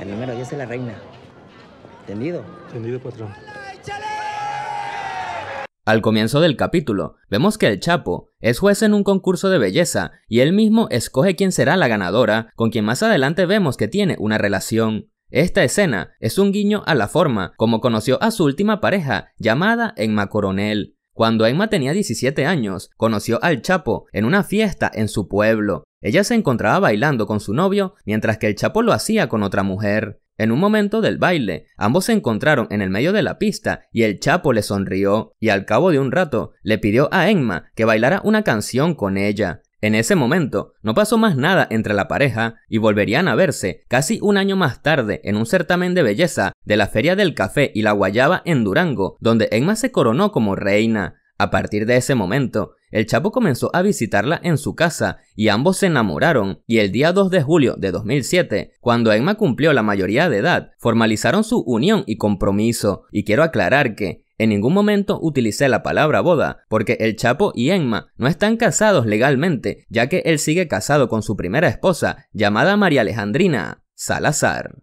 El número 10 es la reina. ¿Entendido? Entendido, patrón. Al comienzo del capítulo, vemos que el Chapo es juez en un concurso de belleza y él mismo escoge quién será la ganadora, con quien más adelante vemos que tiene una relación. Esta escena es un guiño a la forma como conoció a su última pareja, llamada Emma Coronel. Cuando Emma tenía 17 años, conoció al Chapo en una fiesta en su pueblo. Ella se encontraba bailando con su novio mientras que el Chapo lo hacía con otra mujer. En un momento del baile, ambos se encontraron en el medio de la pista y el Chapo le sonrió y al cabo de un rato le pidió a Emma que bailara una canción con ella. En ese momento, no pasó más nada entre la pareja y volverían a verse casi un año más tarde en un certamen de belleza de la Feria del Café y la Guayaba en Durango, donde Emma se coronó como reina. A partir de ese momento, el Chapo comenzó a visitarla en su casa y ambos se enamoraron y el día 2 de julio de 2007, cuando Emma cumplió la mayoría de edad, formalizaron su unión y compromiso. Y quiero aclarar que en ningún momento utilicé la palabra boda, porque el Chapo y Emma no están casados legalmente, ya que él sigue casado con su primera esposa, llamada María Alejandrina Salazar.